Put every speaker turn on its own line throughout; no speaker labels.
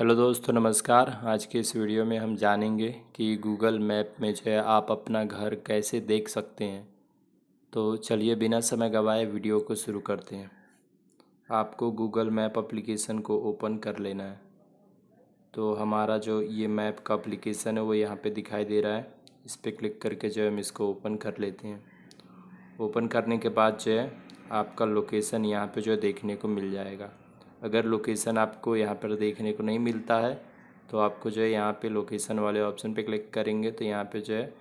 hello दोस्तों नमस्कार आज के इस वीडियो में हम जानेंगे कि गूगल मैप में जो है आप अपना घर कैसे देख सकते हैं तो चलिए बिना समय गवाए वीडियो को शुरू करते हैं आपको गूगल मैप एप्लीकेशन को ओपन कर लेना है तो हमारा जो ये मैप का एप्लीकेशन है वो यहाँ पे दिखाई दे रहा है इस पर क्लिक करके जो है हम इसको ओपन कर लेते हैं ओपन करने के बाद जो है आपका लोकेसन यहाँ पर जो है देखने को मिल जाएगा अगर लोकेशन आपको यहाँ पर देखने को नहीं मिलता है तो आपको जो है यहाँ पे लोकेशन वाले ऑप्शन पे क्लिक करेंगे तो यहाँ पे जो है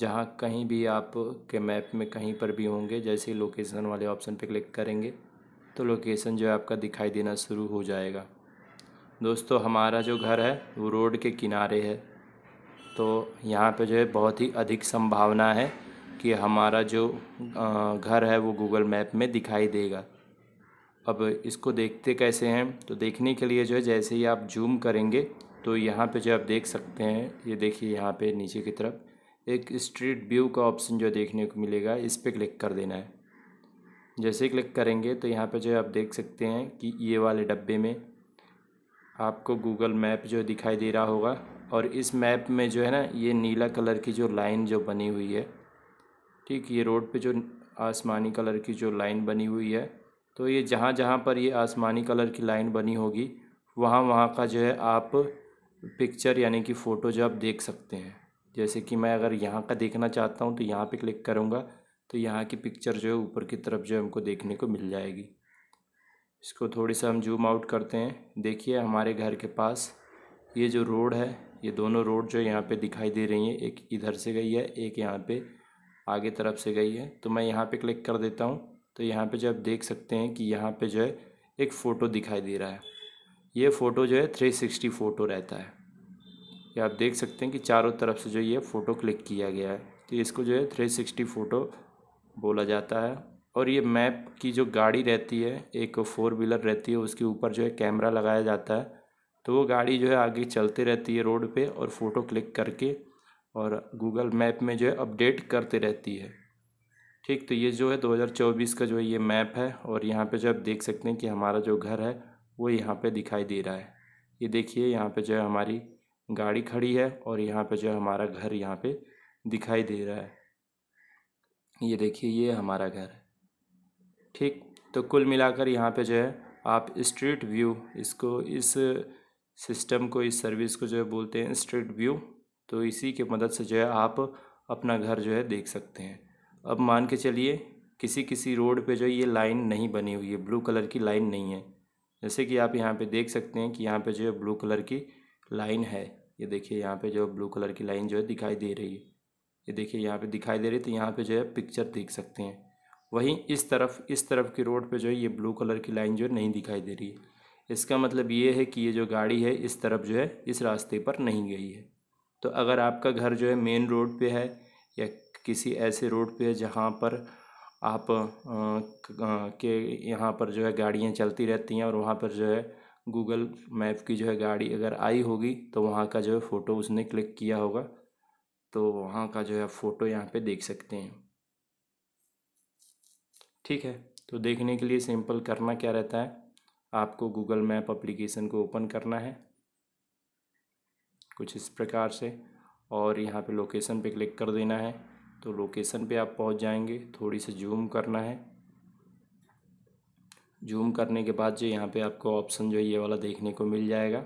जहाँ कहीं भी आप के मैप में कहीं पर भी होंगे जैसे लोकेशन वाले ऑप्शन पे क्लिक करेंगे तो लोकेशन जो है आपका दिखाई देना शुरू हो जाएगा दोस्तों हमारा जो घर है वो रोड के किनारे है तो यहाँ पर जो है बहुत ही अधिक संभावना है कि हमारा जो घर है वो गूगल मैप में दिखाई देगा अब इसको देखते कैसे हैं तो देखने के लिए जो है जैसे ही आप जूम करेंगे तो यहाँ पे जो आप देख सकते हैं ये देखिए यहाँ पे नीचे की तरफ एक स्ट्रीट व्यू का ऑप्शन जो देखने को मिलेगा इस पर क्लिक कर देना है जैसे क्लिक करेंगे तो यहाँ पे जो आप देख सकते हैं कि ये वाले डब्बे में आपको गूगल मैप जो दिखाई दे रहा होगा और इस मैप में जो है ना ये नीला कलर की जो लाइन जो बनी हुई है ठीक ये रोड पे जो आसमानी कलर की जो लाइन बनी हुई है तो ये जहाँ जहाँ पर ये आसमानी कलर की लाइन बनी होगी वहाँ वहाँ का जो है आप पिक्चर यानी कि फ़ोटो जो आप देख सकते हैं जैसे कि मैं अगर यहाँ का देखना चाहता हूँ तो यहाँ पे क्लिक करूँगा तो यहाँ की पिक्चर जो है ऊपर की तरफ जो हमको देखने को मिल जाएगी इसको थोड़ी सा हम जूम आउट करते हैं देखिए हमारे घर के पास ये जो रोड है ये दोनों रोड जो यहाँ पे दिखाई दे रही हैं एक इधर से गई है एक यहाँ पे आगे तरफ से गई है तो मैं यहाँ पे क्लिक कर देता हूँ तो यहाँ पे जो आप देख सकते हैं कि यहाँ पे जो है एक फ़ोटो दिखाई दे रहा है ये फ़ोटो जो है थ्री सिक्सटी फ़ोटो रहता है ये आप देख सकते हैं कि चारों तरफ से जो ये फ़ोटो क्लिक किया गया है तो इसको जो है थ्री सिक्सटी फ़ोटो बोला जाता है और ये मैप की जो गाड़ी रहती है एक फोर व्हीलर रहती है उसके ऊपर जो है कैमरा लगाया जाता है तो वो गाड़ी जो है आगे चलते रहती है रोड पर और फ़ोटो क्लिक करके और गूगल मैप में जो है अपडेट करते रहती है ठीक तो ये जो है 2024 का जो है ये मैप है और यहाँ पे जो आप देख सकते हैं कि हमारा जो घर है वो यहाँ पे दिखाई दे रहा है ये देखिए यहाँ पे जो है हमारी गाड़ी खड़ी है और यहाँ पे जो है हमारा घर यहाँ पे दिखाई दे रहा है ये देखिए ये हमारा घर है ठीक तो कुल मिलाकर यहाँ पर जो है आप स्ट्रीट व्यू इसको इस सिस्टम को इस सर्विस को जो है बोलते हैं स्ट्रीट व्यू तो इसी के मदद से जो है आप अपना घर जो है देख सकते हैं अब मान के चलिए किसी किसी रोड पे जो ये लाइन नहीं बनी हुई है ब्लू कलर की लाइन नहीं है जैसे कि आप यहाँ पे देख सकते हैं कि यहाँ पे जो है ब्लू कलर की लाइन है ये देखिए यहाँ पे जो ब्लू कलर की लाइन जो है दिखाई दे रही है ये देखिए यहाँ पे दिखाई दे रही है तो यहाँ पे जो है पिक्चर देख सकते हैं वहीं इस तरफ इस तरफ की रोड पे जो है ये ब्लू कलर की लाइन जो है नहीं दिखाई दे रही है इसका मतलब ये है कि ये जो गाड़ी है इस तरफ जो है इस रास्ते पर नहीं गई है तो अगर आपका घर जो है मेन रोड पर है या किसी ऐसे रोड पे जहाँ पर आप के यहाँ पर जो है गाड़ियाँ चलती रहती हैं और वहाँ पर जो है गूगल मैप की जो है गाड़ी अगर आई होगी तो वहाँ का जो है फ़ोटो उसने क्लिक किया होगा तो वहाँ का जो है फ़ोटो यहाँ पे देख सकते हैं ठीक है तो देखने के लिए सिंपल करना क्या रहता है आपको गूगल मैप अप्लीकेशन को ओपन करना है कुछ इस प्रकार से और यहाँ पे लोकेशन पे क्लिक कर देना है तो लोकेशन पे आप पहुंच जाएंगे थोड़ी सी जूम करना है जूम करने के बाद जो यहाँ पे आपको ऑप्शन जो है ये वाला देखने को मिल जाएगा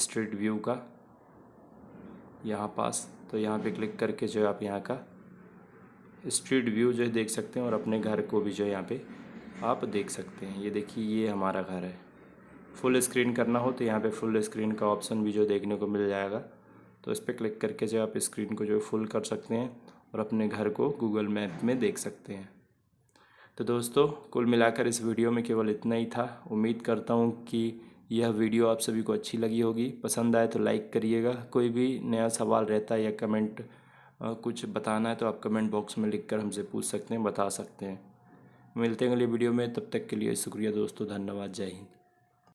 स्ट्रीट व्यू का यहाँ पास तो यहाँ पे क्लिक करके जो आप यहाँ का स्ट्रीट व्यू जो है देख सकते हैं और अपने घर को भी जो है यहाँ पे आप देख सकते हैं ये देखिए ये हमारा घर है फुल स्क्रीन करना हो तो यहाँ पे फुल स्क्रीन का ऑप्शन भी जो देखने को मिल जाएगा तो इस पर क्लिक करके जो आप स्क्रीन को जो फुल कर सकते हैं और अपने घर को गूगल मैप में देख सकते हैं तो दोस्तों कुल मिलाकर इस वीडियो में केवल इतना ही था उम्मीद करता हूँ कि यह वीडियो आप सभी को अच्छी लगी होगी पसंद आए तो लाइक करिएगा कोई भी नया सवाल रहता है या कमेंट कुछ बताना है तो आप कमेंट बॉक्स में लिख कर हमसे पूछ सकते हैं बता सकते हैं मिलते हैं अगले वीडियो में तब तक के लिए शुक्रिया दोस्तों धन्यवाद जय हिंद